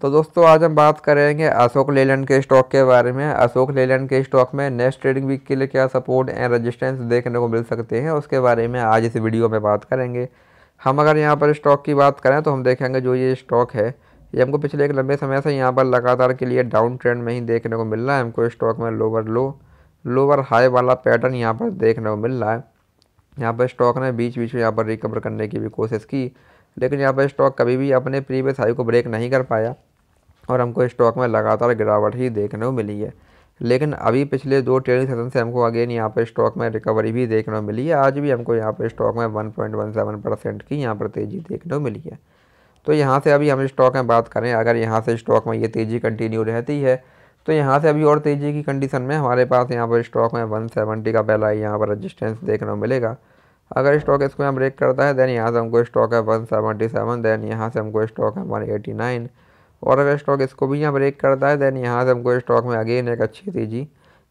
तो दोस्तों आज हम बात करेंगे अशोक लेलैंड के स्टॉक के बारे में अशोक लेलैंड के स्टॉक में नेक्स्ट ट्रेडिंग वीक के लिए क्या सपोर्ट एंड रेजिस्टेंस देखने को मिल सकते हैं उसके बारे में आज इस वीडियो में बात करेंगे हम अगर यहाँ पर स्टॉक की बात करें तो हम देखेंगे जो ये स्टॉक है ये हमको पिछले एक लंबे समय से यहाँ पर लगातार के लिए डाउन ट्रेंड में ही देखने को मिल रहा है हमको स्टॉक में लोअर लो लोअर हाई वाला पैटर्न यहाँ पर देखने को मिल रहा है यहाँ पर स्टॉक ने बीच बीच में यहाँ पर रिकवर करने की भी कोशिश की लेकिन यहाँ पर स्टॉक कभी भी अपने प्रीवियस हाई को ब्रेक नहीं कर पाया और हमको स्टॉक में लगातार गिरावट ही देखने को मिली है लेकिन अभी पिछले दो ट्रेडिंग सेशन से हमको अगेन यहाँ पर स्टॉक में रिकवरी भी देखने को मिली है आज भी हमको यहाँ पर स्टॉक में one one point seven percent की यहाँ पर तेज़ी देखने को मिली है तो यहाँ से अभी हम स्टॉक में बात करें अगर यहाँ से स्टॉक में ये तेज़ी कंटिन्यू रहती है तो यहाँ से अभी और तेज़ी की कंडीशन में हमारे पास यहाँ पर स्टॉक में वन सेवेंटी का पहला यहाँ पर रजिस्टेंस देखने को मिलेगा अगर स्टॉक इसको यहाँ ब्रेक करता है देन यहाँ से हमको स्टॉक है सेवन देन यहाँ से हमको स्टॉक है नाइन और अगर स्टॉक इसको भी यहाँ ब्रेक करता है देन यहाँ से हमको स्टॉक में अगेन एक अच्छी तेजी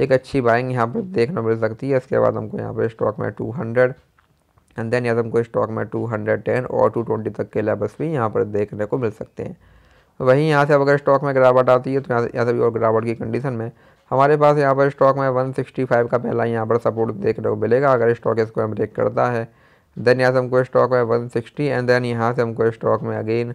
एक अच्छी बाइंग यहाँ पर देखने मिल सकती है इसके बाद हमको यहाँ पर स्टॉक में टू हंड्रेड एंड देन यहाँ से हमको स्टॉक में टू हंड्रेड टेन और टू ट्वेंटी तक के लेवल्स भी यहाँ पर देखने को मिल सकते हैं वहीं यहाँ से अब अगर स्टॉक में गिरावट आती है तो यहाँ से यहाँ से भी और गिरावट की कंडीशन में हमारे पास यहाँ पर स्टॉक में फाइव का पहला यहाँ पर सपोर्ट देखने को मिलेगा अगर स्टॉक इसको ब्रेक करता है देन यहाँ से हमको स्टॉक में सिक्सटी एंड देन यहाँ से हमको स्टॉक में अगेन